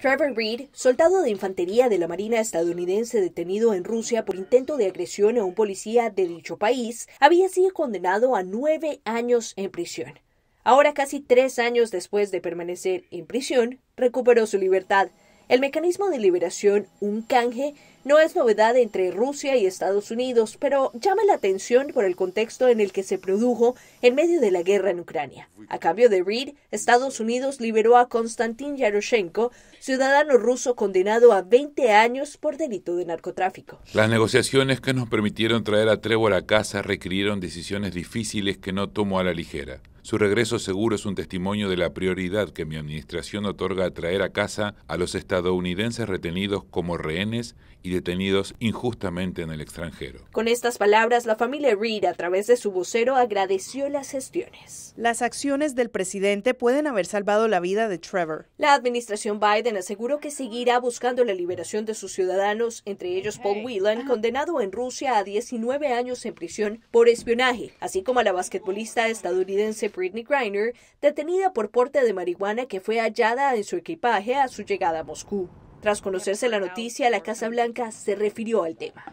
Trevor Reed, soldado de infantería de la Marina estadounidense detenido en Rusia por intento de agresión a un policía de dicho país, había sido condenado a nueve años en prisión. Ahora, casi tres años después de permanecer en prisión, recuperó su libertad. El mecanismo de liberación, un canje, no es novedad entre Rusia y Estados Unidos, pero llama la atención por el contexto en el que se produjo en medio de la guerra en Ucrania. A cambio de Reed, Estados Unidos liberó a Konstantin Yaroshenko, ciudadano ruso condenado a 20 años por delito de narcotráfico. Las negociaciones que nos permitieron traer a Trevor a casa requirieron decisiones difíciles que no tomó a la ligera. Su regreso seguro es un testimonio de la prioridad que mi administración otorga a traer a casa a los estadounidenses retenidos como rehenes y detenidos injustamente en el extranjero. Con estas palabras, la familia Reed, a través de su vocero, agradeció las gestiones. Las acciones del presidente pueden haber salvado la vida de Trevor. La administración Biden aseguró que seguirá buscando la liberación de sus ciudadanos, entre ellos Paul Whelan, condenado en Rusia a 19 años en prisión por espionaje, así como a la basquetbolista estadounidense Britney Griner, detenida por porte de marihuana que fue hallada en su equipaje a su llegada a Moscú. Tras conocerse la noticia, la Casa Blanca se refirió al tema.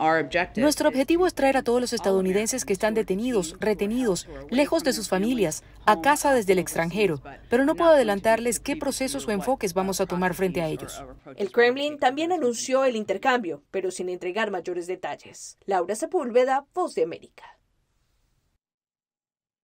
Nuestro objetivo es traer a todos los estadounidenses que están detenidos, retenidos, lejos de sus familias, a casa desde el extranjero, pero no puedo adelantarles qué procesos o enfoques vamos a tomar frente a ellos. El Kremlin también anunció el intercambio, pero sin entregar mayores detalles. Laura Sepúlveda, Voz de América.